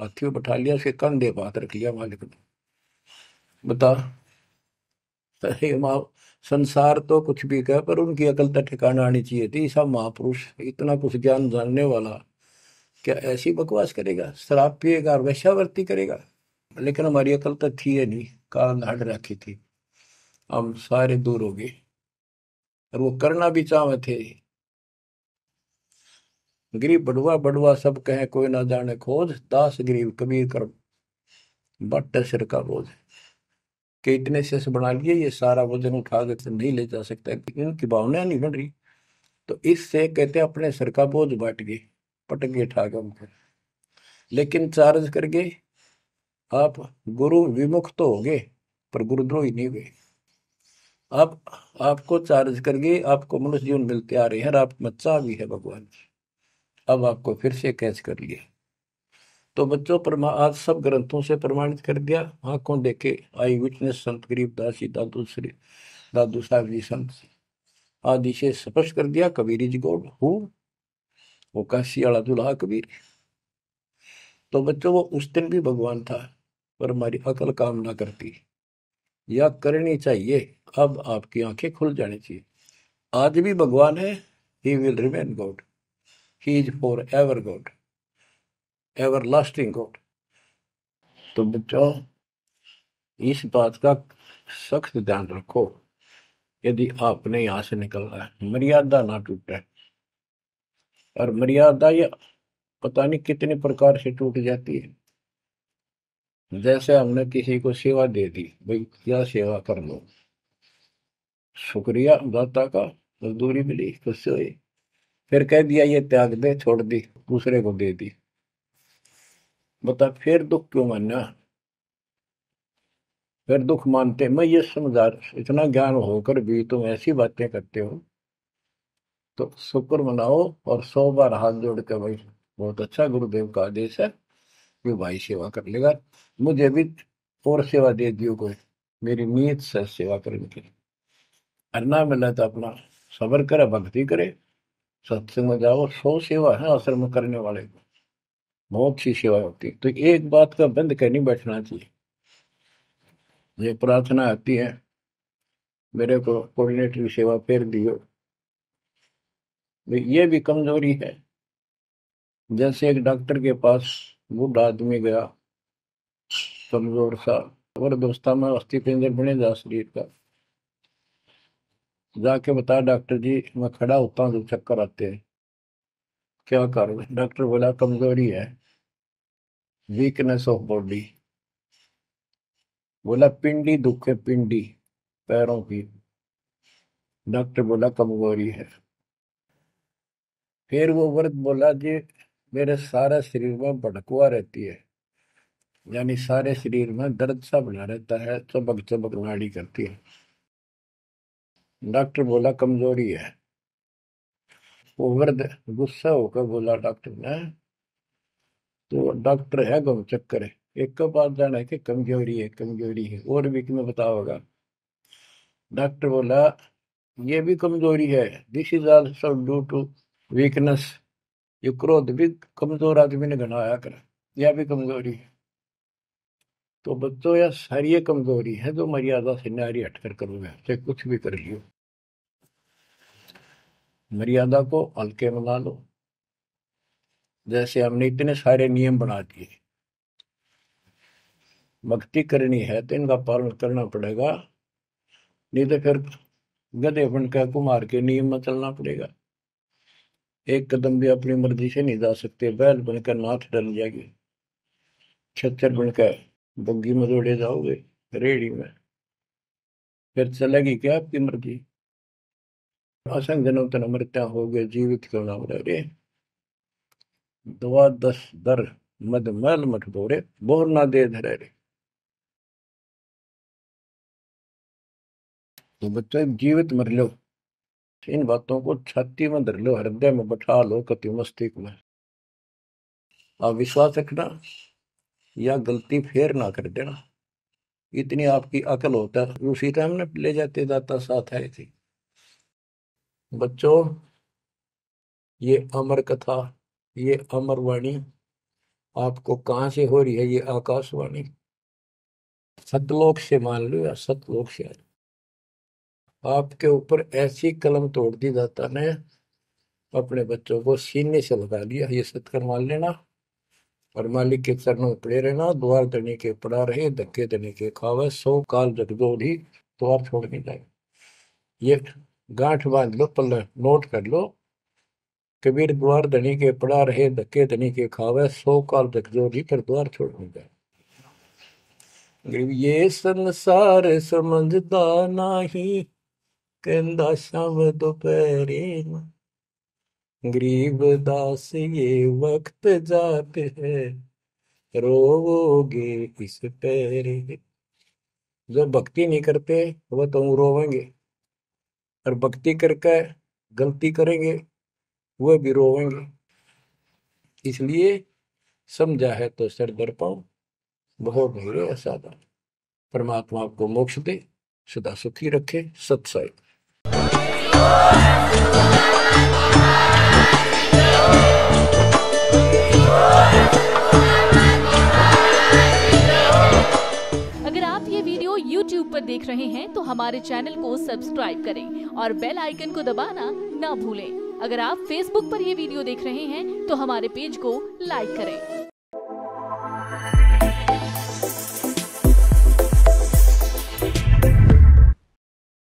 हाथियों बैठा लिया उसके कंधे पर हाथ रख लिया मालिक ने बता अरे माँ संसार तो कुछ भी कह पर उनकी अकल तो ठिकाना आनी चाहिए थी सब महापुरुष इतना कुछ ज्ञान जानने वाला क्या ऐसी बकवास करेगा शराब पिएगा और वैश्यावर्ती करेगा लेकिन हमारी अकल तो थी है नहीं कारण हट रखी थी हम सारे दूर हो गए और वो करना भी चाहे थे गरीब बड़वा बड़वा सब कहे कोई ना जाने खोज दास गरीब कबीर कर बट सिर का बोझ कि इतने से बना लिए ये सारा वजन उठा कर तो नहीं ले जा सकता क्योंकि भावना नहीं बन रही तो इससे कहते अपने सर का बोझ बांट गए पटक गए ठाक उनको लेकिन चार्ज कर गए आप गुरु विमुख तो हो गए पर ही नहीं हुए आप आपको चार्ज कर गए आपको मनुष्य जीवन मिलते आ रहे हैं और आप मच्छा भी है भगवान अब आपको फिर से कैच कर लिया तो बच्चों आज सब ग्रंथों से प्रमाणित कर दिया आंखों देखे आई विटनेस संत गरीबदास जी दादू श्री दादू साहब जी संत आदि से स्पष्ट कर दिया कबीर इज गॉड हु वो काशी अला दुल्हा कबीर तो बच्चों वो उस दिन भी भगवान था पर हमारी अकल काम ना करती या करनी चाहिए अब आपकी आंखें खुल जानी चाहिए आज भी भगवान है he will remain God he is for ever God lasting God तो बच्चों इस बात का सख्त ध्यान रखो यदि आपने यहां से निकलना है मर्यादा ना टूटे और मर्यादा ये पता नहीं कितने प्रकार से टूट जाती है जैसे हमने किसी को सेवा दे दी भाई क्या सेवा कर लो शुक्रिया दाता का मजदूरी मिली खुश हुई फिर कह दिया ये त्याग दे छोड़ दी दूसरे को दे दी बता फिर दुख क्यों मानना फिर दुख मानते मैं ये समझा इतना ज्ञान होकर भी तुम ऐसी बातें करते हो तो शुक्र मनाओ और सौ बार हाथ जोड़ के भाई बहुत अच्छा गुरुदेव का आदेश है कि भाई सेवा कर लेगा मुझे भी और सेवा दे दियो कोई मेरी नीयत से सेवा करने के लिए अन्ना मिला तो अपना सबर करे भक्ति करे सत्संग में जाओ सौ सेवा है आश्रम करने वाले को मोक्ष ही सेवा होती है तो एक बात का बंद कर नहीं बैठना चाहिए ये प्रार्थना आती है मेरे को की सेवा फेर दियो ये भी कमजोरी है जैसे एक डॉक्टर के पास बूढ़ा आदमी गया कमजोर सा और दोस्ता में अस्थि पिंजर बने जा शरीर का जाके बता डॉक्टर जी मैं खड़ा होता हूँ जब तो चक्कर आते हैं क्या कारण डॉक्टर बोला कमजोरी है वीकनेस ऑफ बॉडी बोला पिंडी दुख है पिंडी पैरों की डॉक्टर बोला कमजोरी है फिर वो वर्द बोला जी मेरे सारे शरीर में भड़कुआ रहती है यानी सारे शरीर में दर्द सा बना रहता है चबक चबक नाड़ी करती है डॉक्टर बोला कमजोरी है वो वर्द गुस्सा होकर बोला डॉक्टर ने तो डॉक्टर है गौ चक्कर है एक बात जाना है कि कमजोरी है कमजोरी है और भी बताओ बताओगा डॉक्टर बोला ये भी कमजोरी है this is also due to weakness ये क्रोध भी कमजोर आदमी ने घनाया कर यह भी कमजोरी है तो बच्चों यह सारी कमजोरी है जो मर्यादा से नारी हटकर मैं चाहे कुछ भी कर लियो मर्यादा को हल्के मना लो जैसे हमने इतने सारे नियम बना दिए भक्ति करनी है तो इनका पालन करना पड़ेगा नहीं तो फिर गधे बन का कुमार के नियम में चलना पड़ेगा एक कदम भी अपनी मर्जी से नहीं जा सकते बैल बनकर नाथ डल जाएगी छत्तर बनकर बग्गी में दौड़े जाओगे रेडी में फिर चलेगी क्या आपकी मर्जी असंग जनों तन मृत्या हो गए जीवित क्यों ना मरे द्वादश दर मदमल मठ मठबोरे बोर ना दे धरे रे तो बच्चे जीवित मर लो इन बातों को छाती में धर लो हृदय में बैठा लो कति मस्तिष्क में आप विश्वास रखना या गलती फेर ना कर देना इतनी आपकी अकल होता है उसी टाइम ने ले जाते दाता साथ आए थे बच्चों ये अमर कथा ये अमरवाणी आपको कहाँ से हो रही है ये आकाशवाणी सतलोक से मान लो या सतलोक से आपके ऊपर ऐसी कलम तोड़ दी जाता ने अपने बच्चों को सीने से लगा लिया ये सतकर मान लेना और मालिक के चरणों में पड़े रहना द्वार देने के पड़ा रहे धक्के देने के खावे सौ काल जग ही द्वार तो छोड़ नहीं जाए ये गांठ बांध लो पल्ला नोट कर लो कबीर द्वार धनी के पड़ा रहे धक्के धनी के खावे सो काल जो नहीं कर द्वार छोड़ हो जाए ये संसार समझदा नहीं ਕਹਿੰਦਾ ਸ਼ਾਮ ਦੁਪਹਿਰੇ गरीब दास ये वक्त ਜਾਤ है रोवोगे इस पेरे जो भक्ति नहीं करते वह तो रोवेंगे और भक्ति करके गलती करेंगे वह विरोहण इसलिए समझा है तो सर दर पाओ बहुत भैरो असाधा परमात्मा आपको मोक्ष दे सदा सुखी रखे वीडियो YouTube पर देख रहे हैं तो हमारे चैनल को सब्सक्राइब करें और बेल आइकन को दबाना ना भूलें अगर आप फेसबुक पर ये वीडियो देख रहे हैं तो हमारे पेज को लाइक करें